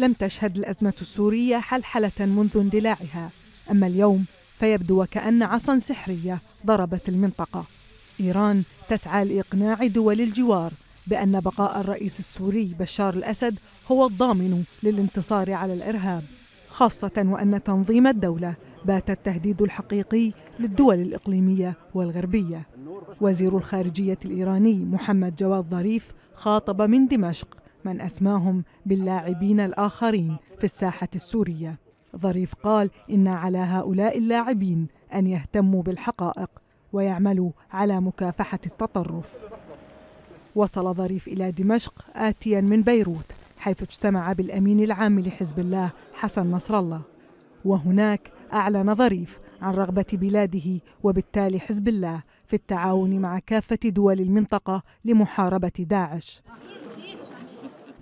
لم تشهد الأزمة السورية حلحلة منذ اندلاعها أما اليوم فيبدو وكأن عصا سحرية ضربت المنطقة إيران تسعى لإقناع دول الجوار بأن بقاء الرئيس السوري بشار الأسد هو الضامن للانتصار على الإرهاب خاصة وأن تنظيم الدولة بات التهديد الحقيقي للدول الإقليمية والغربية وزير الخارجية الإيراني محمد جواد ظريف خاطب من دمشق من أسماهم باللاعبين الآخرين في الساحة السورية ظريف قال إن على هؤلاء اللاعبين أن يهتموا بالحقائق ويعملوا على مكافحة التطرف وصل ظريف إلى دمشق آتيا من بيروت حيث اجتمع بالأمين العام لحزب الله حسن نصر الله وهناك أعلن ظريف عن رغبة بلاده وبالتالي حزب الله في التعاون مع كافة دول المنطقة لمحاربة داعش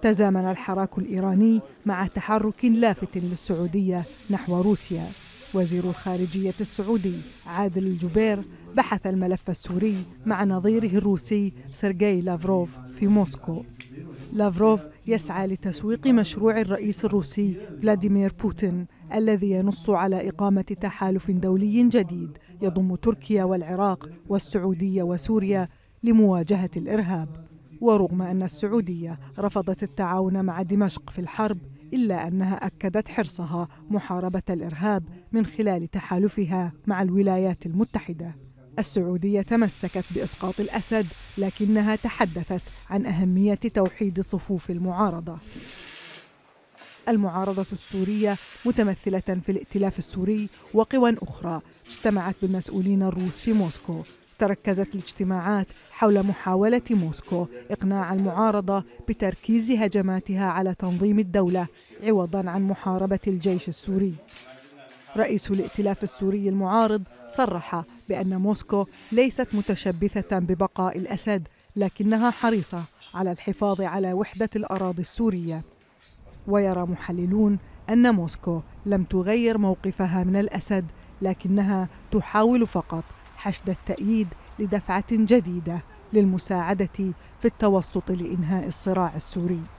تزامن الحراك الإيراني مع تحرك لافت للسعودية نحو روسيا وزير الخارجية السعودي عادل الجبير بحث الملف السوري مع نظيره الروسي سيرجي لافروف في موسكو لافروف يسعى لتسويق مشروع الرئيس الروسي فلاديمير بوتين الذي ينص على إقامة تحالف دولي جديد يضم تركيا والعراق والسعودية وسوريا لمواجهة الإرهاب ورغم أن السعودية رفضت التعاون مع دمشق في الحرب إلا أنها أكدت حرصها محاربة الإرهاب من خلال تحالفها مع الولايات المتحدة السعودية تمسكت بإسقاط الأسد لكنها تحدثت عن أهمية توحيد صفوف المعارضة المعارضة السورية متمثلة في الائتلاف السوري وقوى أخرى اجتمعت بالمسؤولين الروس في موسكو تركزت الاجتماعات حول محاولة موسكو إقناع المعارضة بتركيز هجماتها على تنظيم الدولة عوضا عن محاربة الجيش السوري رئيس الائتلاف السوري المعارض صرح بأن موسكو ليست متشبثة ببقاء الأسد لكنها حريصة على الحفاظ على وحدة الأراضي السورية ويرى محللون أن موسكو لم تغير موقفها من الأسد لكنها تحاول فقط حشد التأييد لدفعة جديدة للمساعدة في التوسط لإنهاء الصراع السوري